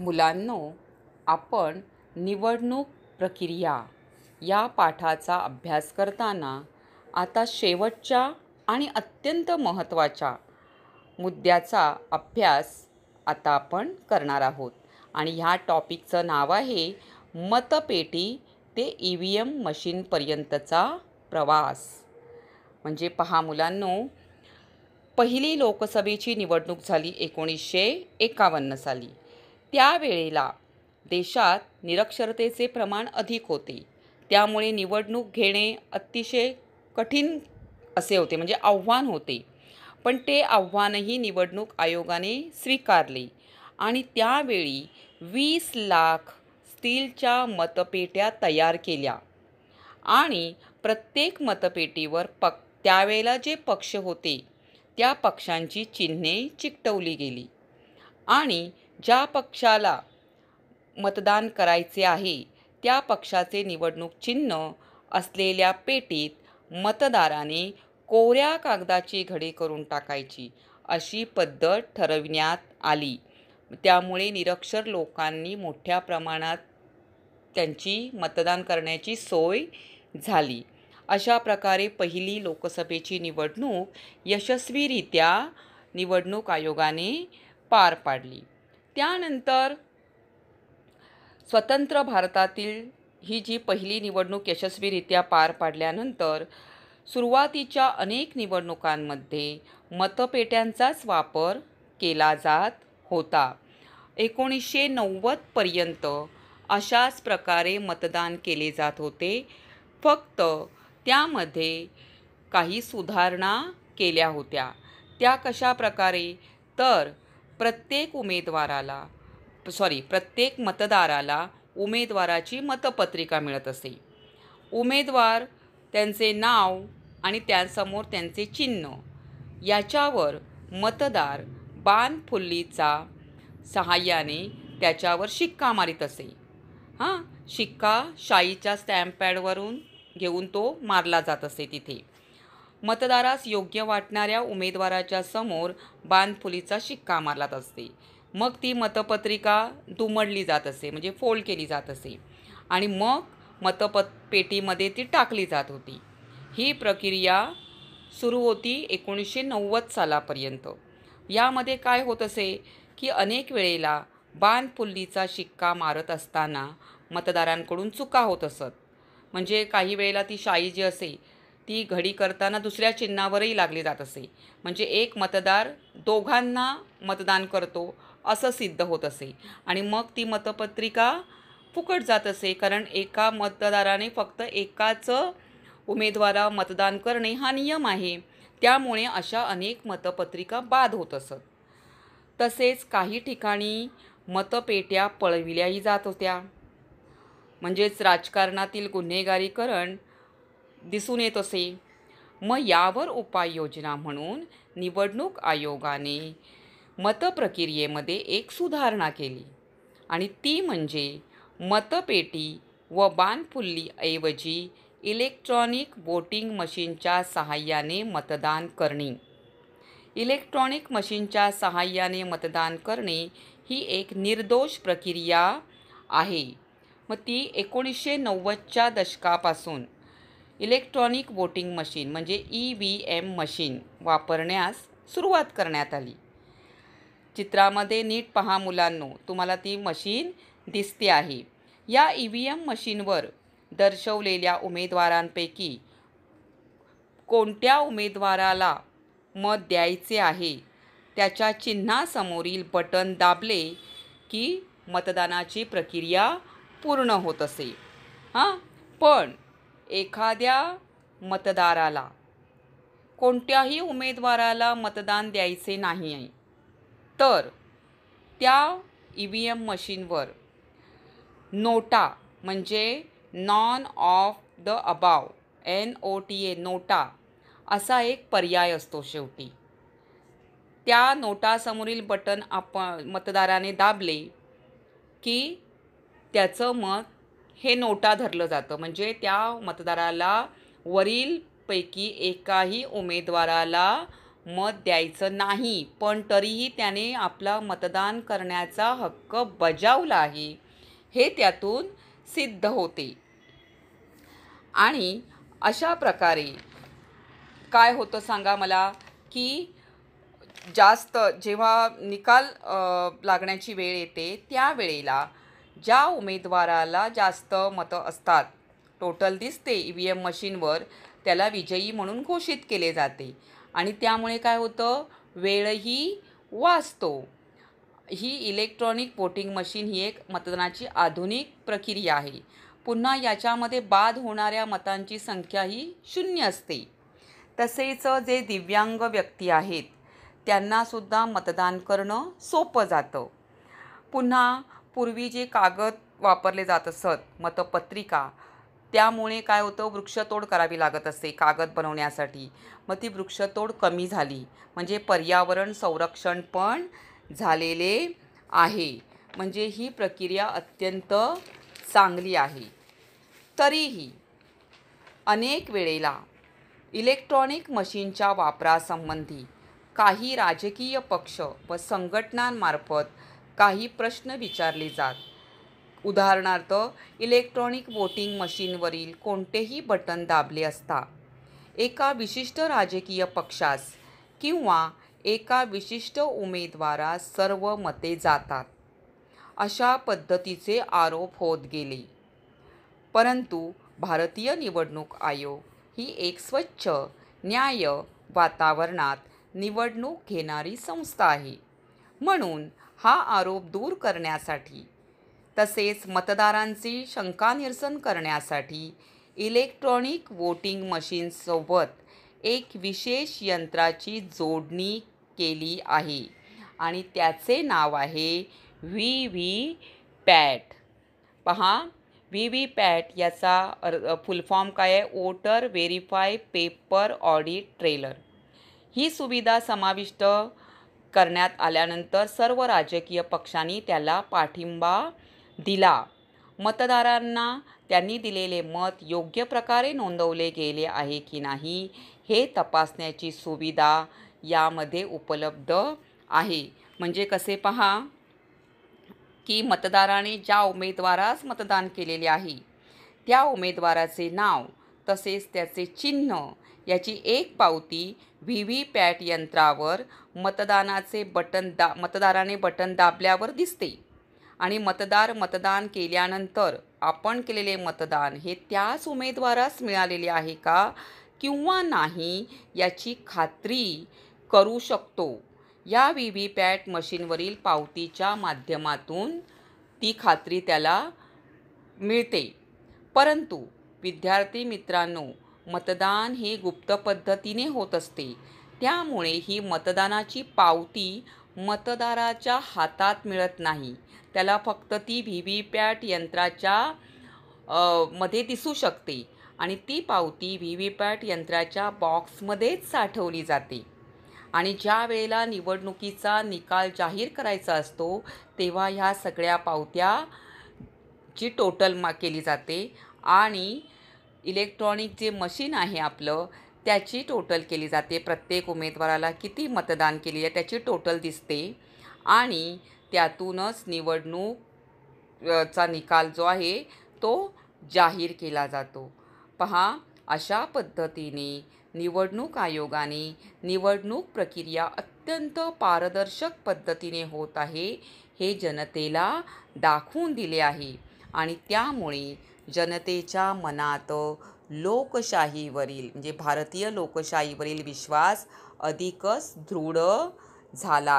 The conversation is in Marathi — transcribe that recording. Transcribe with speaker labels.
Speaker 1: मुलांनो आपण निवडणूक प्रक्रिया या पाठाचा अभ्यास करताना आता शेवटच्या आणि अत्यंत महत्त्वाच्या मुद्द्याचा अभ्यास आता आपण करणार आहोत आणि ह्या टॉपिकचं नाव आहे मतपेटी ते ई व्ही एम मशीनपर्यंतचा प्रवास म्हणजे पहा मुलांनो पहिली लोकसभेची निवडणूक झाली एकोणीसशे एकावन्न साली त्यावेळेला देशात निरक्षरतेचे प्रमाण अधिक होते त्यामुळे निवडणूक घेणे अतिशय कठीण असे होते म्हणजे आव्हान होते पण ते आव्हानही निवडणूक आयोगाने स्वीकारले आणि त्यावेळी वीस लाख स्टीलच्या मतपेट्या तयार केल्या आणि प्रत्येक मतपेटीवर पक त्यावेळेला जे पक्ष होते त्या पक्षांची चिन्हे चिकटवली गेली आणि ज्या पक्षाला मतदान करायचे आहे त्या पक्षाचे निवडणूक चिन्ह असलेल्या पेटीत मतदाराने कोऱ्या कागदाची घडी करून टाकायची अशी पद्धत ठरविण्यात आली त्यामुळे निरक्षर लोकांनी मोठ्या प्रमाणात त्यांची मतदान करण्याची सोय झाली अशा प्रकारे पहिली लोकसभेची निवडणूक यशस्वीरित्या निवडणूक आयोगाने पार पाडली त्यानंतर स्वतंत्र भारतातील ही जी पहिली निवडणूक यशस्वीरित्या पार पाडल्यानंतर सुरुवातीच्या अनेक निवडणुकांमध्ये मतपेट्यांचाच वापर केला जात होता एकोणीसशे नव्वदपर्यंत अशाच प्रकारे मतदान केले जात होते फक्त त्यामध्ये काही सुधारणा केल्या होत्या त्या कशा प्रकारे तर प्रत्येक उमेदवाराला सॉरी प्रत्येक मतदाराला उमेदवाराची मतपत्रिका मिळत असे उमेदवार त्यांचे नाव आणि त्यासमोर त्यांचे चिन्ह याच्यावर मतदार फुल्लीचा सहाय्याने त्याच्यावर शिक्का मारित असे हां शिक्का शाईच्या स्टॅम्प पॅडवरून घेऊन तो मारला जात असे तिथे मतदारास योग्य वाटणाऱ्या उमेदवाराच्या समोर बांधफुलीचा शिक्का मारलात असते मग ती मतपत्रिका दुमडली जात असे म्हणजे फोल्ड केली जात असे आणि मग मतपत पेटीमध्ये ती टाकली जात होती ही प्रक्रिया सुरू होती एकोणीसशे नव्वद सालापर्यंत यामध्ये काय होत असे की अनेक वेळेला बांधफुल्लीचा शिक्का मारत असताना मतदारांकडून चुका होत असत म्हणजे काही वेळेला ती शाई जी असे ती घडी करताना दुसऱ्या चिन्हावरही लागली जात असे म्हणजे एक मतदार दोघांना मतदान करतो असं सिद्ध होत असे आणि मग ती मतपत्रिका फुकट जात असे कारण एका मतदाराने फक्त एकाच उमेदवारा मतदान करणे हा नियम आहे त्यामुळे अशा अनेक मतपत्रिका बाद होत असत तसेच काही ठिकाणी मतपेट्या पळविल्याही जात होत्या म्हणजेच राजकारणातील गुन्हेगारीकरण दिसून येत असे मग यावर उपाययोजना म्हणून निवडणूक आयोगाने मतप्रक्रियेमध्ये एक सुधारणा केली आणि ती म्हणजे मतपेटी व बानफुल्लीऐवजी इलेक्ट्रॉनिक वोटिंग मशीनच्या सहाय्याने मतदान करणे इलेक्ट्रॉनिक मशीनच्या सहाय्याने मतदान करणे ही एक निर्दोष प्रक्रिया आहे मग ती एकोणीसशे नव्वदच्या दशकापासून इलेक्ट्रॉनिक वोटिंग मशीन म्हणजे ई व्ही एम मशीन वापरण्यास सुरुवात करण्यात आली चित्रामध्ये नीट पहा मुलांनो तुम्हाला ती मशीन दिसते आहे या ई व्ही एम मशीनवर दर्शवलेल्या उमेदवारांपैकी कोणत्या उमेदवाराला मत द्यायचे आहे त्याच्या चिन्हासमोरील बटन दाबले की मतदानाची प्रक्रिया पूर्ण होत असे हां पण एखाद्या मतदाराला कोणत्याही उमेदवाराला मतदान द्यायचे नाही आहे तर त्या ई व्ही एम मशीनवर नोटा म्हणजे none of the above N O T A NOTA असा एक पर्याय असतो शेवटी त्या नोटासमोरील बटन आप मतदाराने दाबले की त्याचं मत हे नोटा धरलं जातं म्हणजे त्या मतदाराला वरीलपैकी एकाही उमेदवाराला मत द्यायचं नाही पण तरीही त्याने आपला मतदान करण्याचा हक्क बजावला आहे हे त्यातून सिद्ध होते आणि अशा प्रकारे काय होतं सांगा मला की जास्त जेव्हा निकाल लागण्याची वेळ येते त्यावेळेला ज्या उमेदवाराला जास्त मतं असतात टोटल दिसते ई व्ही एम मशीनवर त्याला विजयी म्हणून घोषित केले जाते आणि त्यामुळे काय होतं वेळही वाचतो ही इलेक्ट्रॉनिक वोटिंग मशीन ही एक मतदानाची आधुनिक प्रक्रिया आहे पुन्हा याच्यामध्ये बाद होणाऱ्या मतांची संख्या ही शून्य असते तसेच जे दिव्यांग व्यक्ती आहेत त्यांनासुद्धा मतदान करणं सोपं जातं पुन्हा पूर्वी जे कागद वापरले जात असत मतपत्रिका त्यामुळे काय होतं वृक्षतोड करावी लागत असते कागद बनवण्यासाठी मग ती वृक्षतोड कमी झाली म्हणजे पर्यावरण संरक्षण पण झालेले आहे म्हणजे ही प्रक्रिया अत्यंत चांगली आहे तरीही अनेक वेळेला इलेक्ट्रॉनिक मशीनच्या वापरासंबंधी काही राजकीय पक्ष व संघटनांमार्फत काही प्रश्न विचारले जात उदाहरणार्थ इलेक्ट्रॉनिक वोटिंग मशीनवरील कोणतेही बटन दाबले असता एका विशिष्ट राजकीय पक्षास किंवा एका विशिष्ट उमेदवारास सर्व मते जातात अशा पद्धतीचे आरोप होत गेले परंतु भारतीय निवडणूक आयोग ही एक स्वच्छ न्याय वातावरणात निवडणूक घेणारी संस्था आहे म्हणून हा आरोप दूर करण्यासाठी तसेच मतदारांची शंका निरसन करण्यासाठी इलेक्ट्रॉनिक वोटिंग मशीनसोबत एक विशेष यंत्राची जोडणी केली आहे आणि त्याचे नाव आहे व्ही व्ही पॅट पहा व्ही व्ही पॅट याचा फुल फुलफॉर्म काय आहे voter verify paper audit trailer ही सुविधा समाविष्ट करण्यात आल्यानंतर सर्व राजकीय पक्षांनी त्याला पाठिंबा दिला मतदारांना त्यांनी दिलेले मत योग्य प्रकारे नोंदवले गेले आहे की नाही हे तपासण्याची सुविधा यामध्ये उपलब्ध आहे म्हणजे कसे पहा की मतदाराने ज्या उमेदवारास मतदान केलेले आहे त्या उमेदवाराचे नाव तसेच त्याचे चिन्ह याची एक पावती व्ही व्ही पॅट यंत्रावर मतदानाचे बटन दा मतदाराने बटन दाबल्यावर दिसते आणि मतदार मतदान केल्यानंतर आपण केलेले मतदान हे त्याच उमेदवारास मिळालेले आहे का किंवा नाही याची खात्री करू शकतो या व्ही व्ही पॅट मशीनवरील पावतीच्या माध्यमातून ती खात्री त्याला मिळते परंतु विद्यार्थी मित्रांनो मतदान हे गुप्त पद्धतीने होत असते त्यामुळे ही मतदानाची पावती मतदाराच्या हातात मिळत नाही त्याला फक्त ती व्ही व्ही पॅट यंत्राच्या मध्ये दिसू शकते आणि ती पावती व्ही व्ही पॅट यंत्राच्या बॉक्समध्येच साठवली जाते आणि ज्या वेळेला निवडणुकीचा निकाल जाहीर करायचा असतो तेव्हा ह्या सगळ्या पावत्या जी टोटल मा केली जाते आणि इलेक्ट्रॉनिक जे मशीन आहे आपलं त्याची टोटल केली जाते प्रत्येक उमेदवाराला किती मतदान केली आहे त्याची टोटल दिसते आणि त्यातूनच निवडणूक चा निकाल जो आहे तो जाहीर केला जातो पहा अशा पद्धतीने निवडणूक आयोगाने निवडणूक प्रक्रिया अत्यंत पारदर्शक पद्धतीने होत आहे हे जनतेला दाखवून दिले आहे आणि त्यामुळे जनतेच्या मनात लोकशाहीवरील म्हणजे भारतीय लोकशाहीवरील विश्वास अधिकच दृढ झाला